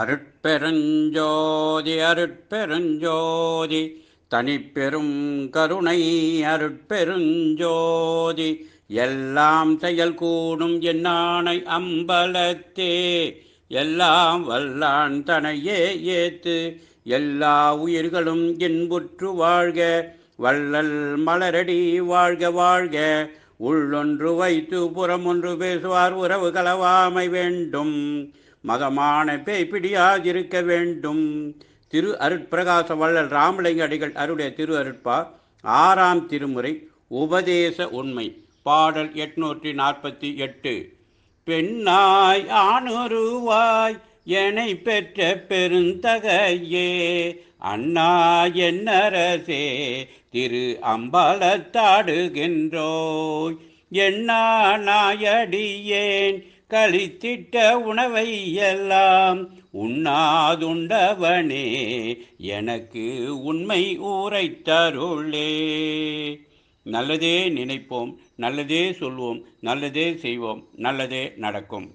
அருட்பெருஞ்சோதி அருட்பெருஞ்சோதி தனிப்பெரும் கருணை அருட்பெருஞ்சோதி எல்லாம் செயல் கூடும் என்னானை அம்பலத்தே எல்லாம் வல்லான் தனையே ஏத்து எல்லா உயிர்களும் இன்புற்று வாழ்க வள்ளல் மலரடி வாழ்க வாழ்க உள்ளொன்று வைத்து புறமொன்று பேசுவார் உறவு கலவாமை வேண்டும் மதமான பேய் பிடியாதிருக்க வேண்டும் திரு அருட்பிரகாச வள்ளல் ராமலிங்க அடிகள் அருடைய திரு அருட்பா ஆறாம் திருமுறை உபதேச உண்மை பாடல் எட்நூற்றி நாற்பத்தி எட்டு பெண்ணாய் ஆணுருவாய் என பெற்ற பெருந்தகையே அண்ணா என்னரசே திரு அம்பலத்தாடுகின்றோய் என்ன நாயடியேன் கழித்திட்ட உணவை எல்லாம் உண்ணாதுண்டவனே எனக்கு உண்மை ஊரைத்தருளே நல்லதே நினைப்போம் நல்லதே சொல்வோம் நல்லதே செய்வோம் நல்லதே நடக்கும்